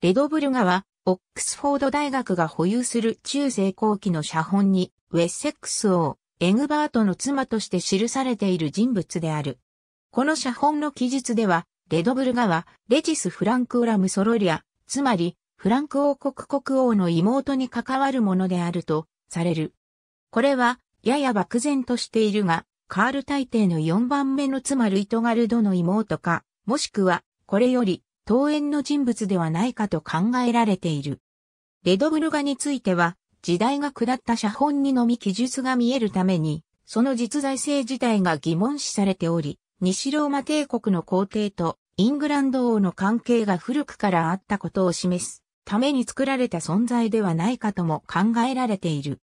レドブルガは、オックスフォード大学が保有する中世後期の写本に、ウェッセックス王、エグバートの妻として記されている人物である。この写本の記述では、レドブルガは、レジス・フランク・オラム・ソロリア、つまり、フランク王国国王の妹に関わるものであると、される。これは、やや漠然としているが、カール大帝の4番目の妻ルイトガルドの妹か、もしくは、これより、当園の人物ではないかと考えられている。レドブルガについては、時代が下った写本にのみ記述が見えるために、その実在性自体が疑問視されており、西ローマ帝国の皇帝とイングランド王の関係が古くからあったことを示すために作られた存在ではないかとも考えられている。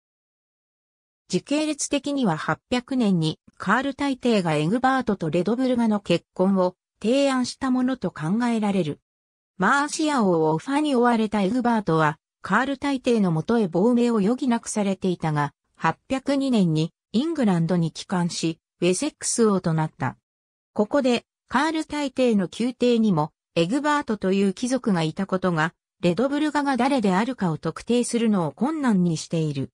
時系列的には800年にカール大帝がエグバートとレドブルガの結婚を提案したものと考えられる。マーシア王をファに追われたエグバートは、カール大帝のもとへ亡命を余儀なくされていたが、802年にイングランドに帰還し、ウェセックス王となった。ここで、カール大帝の宮廷にも、エグバートという貴族がいたことが、レドブルガが誰であるかを特定するのを困難にしている。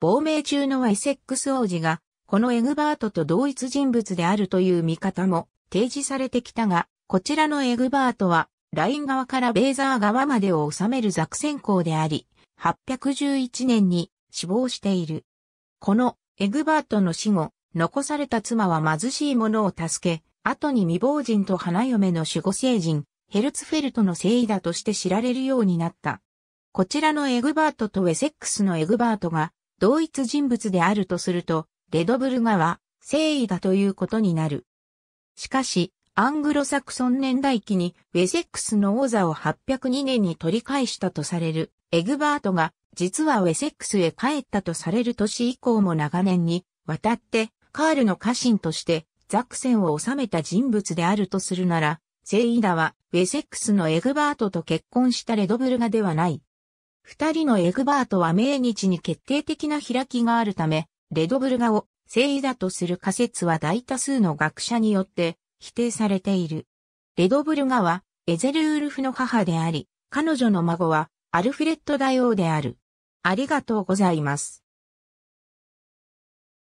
亡命中のウェセックス王子が、このエグバートと同一人物であるという見方も提示されてきたが、こちらのエグバートは、ライン側からベーザー側までを収めるザク校であり、811年に死亡している。このエグバートの死後、残された妻は貧しい者を助け、後に未亡人と花嫁の守護聖人、ヘルツフェルトの聖意だとして知られるようになった。こちらのエグバートとウェセックスのエグバートが同一人物であるとすると、レドブルガは聖医だということになる。しかし、アングロサクソン年代記にウェセックスの王座を802年に取り返したとされるエグバートが実はウェセックスへ帰ったとされる年以降も長年に渡ってカールの家臣としてザクセンを治めた人物であるとするなら、セイーダはウェセックスのエグバートと結婚したレドブルガではない。二人のエグバートは命日に決定的な開きがあるため、レドブルガを正義だとする仮説は大多数の学者によって否定されている。レドブルガはエゼルウルフの母であり、彼女の孫はアルフレッド大王である。ありがとうございます。